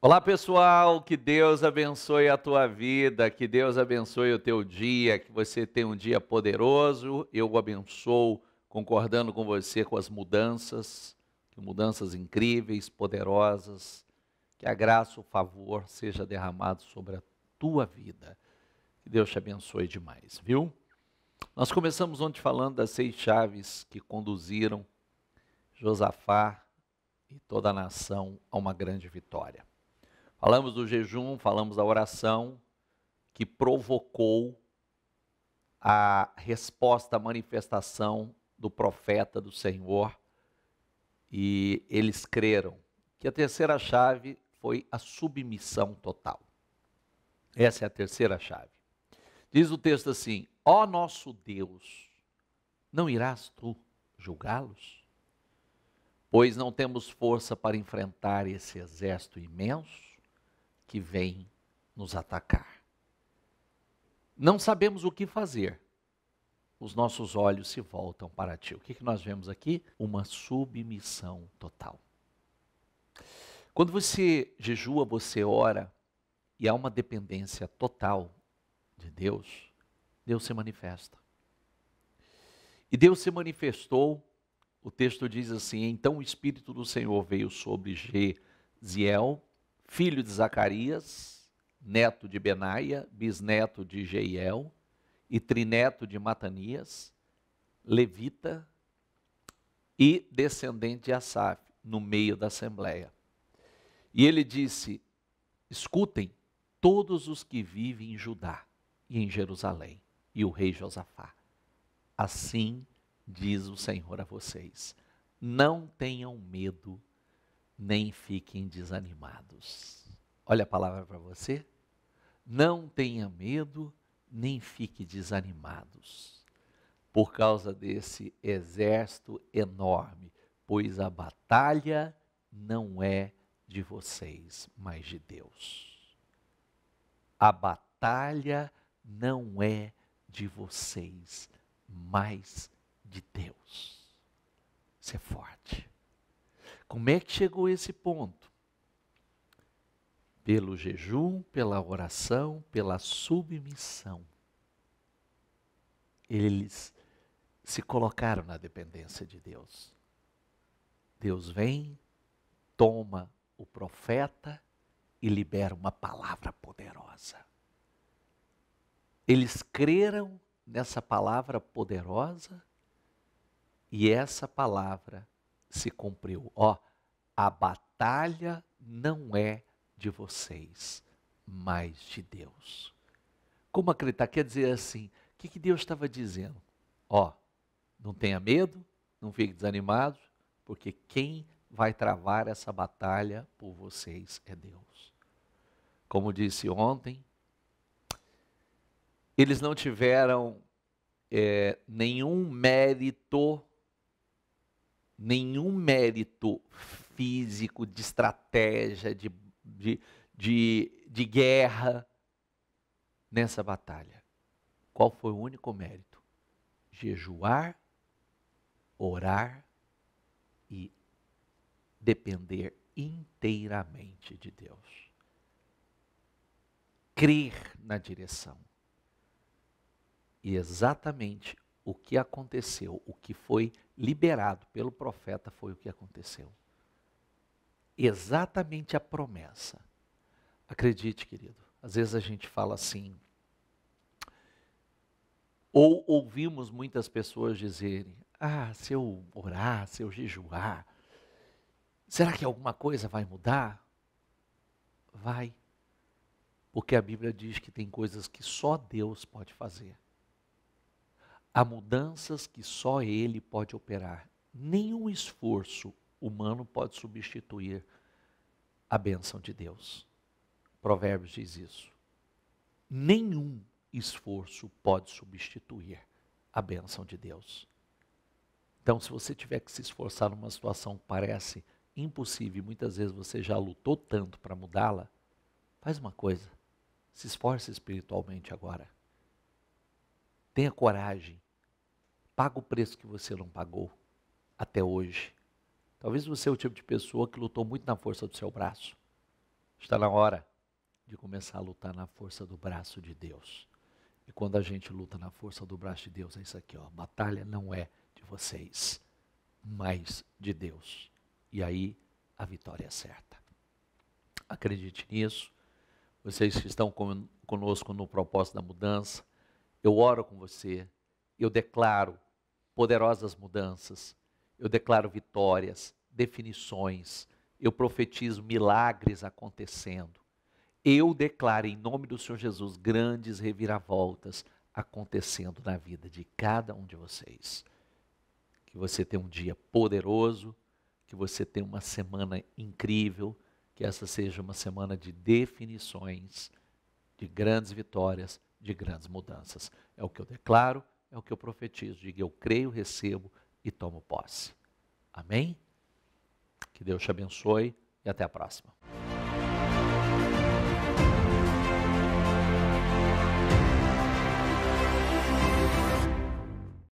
Olá pessoal, que Deus abençoe a tua vida, que Deus abençoe o teu dia, que você tenha um dia poderoso. Eu o abençoo, concordando com você com as mudanças, mudanças incríveis, poderosas, que a graça, o favor seja derramado sobre a tua vida. Que Deus te abençoe demais, viu? Nós começamos ontem falando das seis chaves que conduziram Josafá e toda a nação a uma grande vitória. Falamos do jejum, falamos da oração que provocou a resposta a manifestação do profeta do Senhor e eles creram. Que a terceira chave foi a submissão total. Essa é a terceira chave. Diz o texto assim: Ó nosso Deus, não irás tu julgá-los? Pois não temos força para enfrentar esse exército imenso? que vem nos atacar. Não sabemos o que fazer. Os nossos olhos se voltam para ti. O que, que nós vemos aqui? Uma submissão total. Quando você jejua, você ora e há uma dependência total de Deus, Deus se manifesta. E Deus se manifestou, o texto diz assim: então o Espírito do Senhor veio sobre Gesiel, filho de Zacarias, neto de Benaia, bisneto de Jeiel e trineto de Matanias, levita e descendente de Asaf, no meio da assembleia. E ele disse: Escutem todos os que vivem em Judá e em Jerusalém, e o rei Josafá. Assim diz o Senhor a vocês: Não tenham medo nem fiquem desanimados. Olha a palavra para você. Não tenha medo, nem fique desanimados por causa desse exército enorme, pois a batalha não é de vocês, mas de Deus. A batalha não é de vocês, mas de Deus. Como é que chegou a esse ponto? Pelo jejum, pela oração, pela submissão. Eles se colocaram na dependência de Deus. Deus vem, toma o profeta e libera uma palavra poderosa. Eles creram nessa palavra poderosa e essa palavra se cumpriu. Ó, a batalha não é de vocês, mas de Deus. Como acreditar? Quer dizer assim, o que, que Deus estava dizendo? Ó, não tenha medo, não fique desanimado, porque quem vai travar essa batalha por vocês é Deus. Como disse ontem, eles não tiveram é, nenhum mérito nenhum mérito físico, de estratégia, de, de, de, de guerra nessa batalha. Qual foi o único mérito? Jejuar, orar e depender inteiramente de Deus. Crer na direção. E exatamente o que aconteceu, o que foi liberado pelo profeta foi o que aconteceu. Exatamente a promessa. Acredite, querido, às vezes a gente fala assim, ou ouvimos muitas pessoas dizerem: ah, se eu orar, se eu jejuar, será que alguma coisa vai mudar? Vai. Porque a Bíblia diz que tem coisas que só Deus pode fazer. Há mudanças que só Ele pode operar. Nenhum esforço humano pode substituir a bênção de Deus. Provérbios diz isso. Nenhum esforço pode substituir a bênção de Deus. Então, se você tiver que se esforçar numa situação que parece impossível e muitas vezes você já lutou tanto para mudá-la, faz uma coisa: se esforce espiritualmente agora. Tenha coragem Paga o preço que você não pagou até hoje. Talvez você é o tipo de pessoa que lutou muito na força do seu braço. Está na hora de começar a lutar na força do braço de Deus. E quando a gente luta na força do braço de Deus, é isso aqui, ó. Batalha não é de vocês, mas de Deus. E aí a vitória é certa. Acredite nisso. Vocês que estão conosco no propósito da mudança, eu oro com você, eu declaro poderosas mudanças. Eu declaro vitórias, definições. Eu profetizo milagres acontecendo. Eu declaro em nome do Senhor Jesus grandes reviravoltas acontecendo na vida de cada um de vocês. Que você tenha um dia poderoso, que você tenha uma semana incrível, que essa seja uma semana de definições, de grandes vitórias, de grandes mudanças. É o que eu declaro é o que eu profetizo. Diga, eu creio, recebo e tomo posse. Amém? Que Deus te abençoe e até a próxima.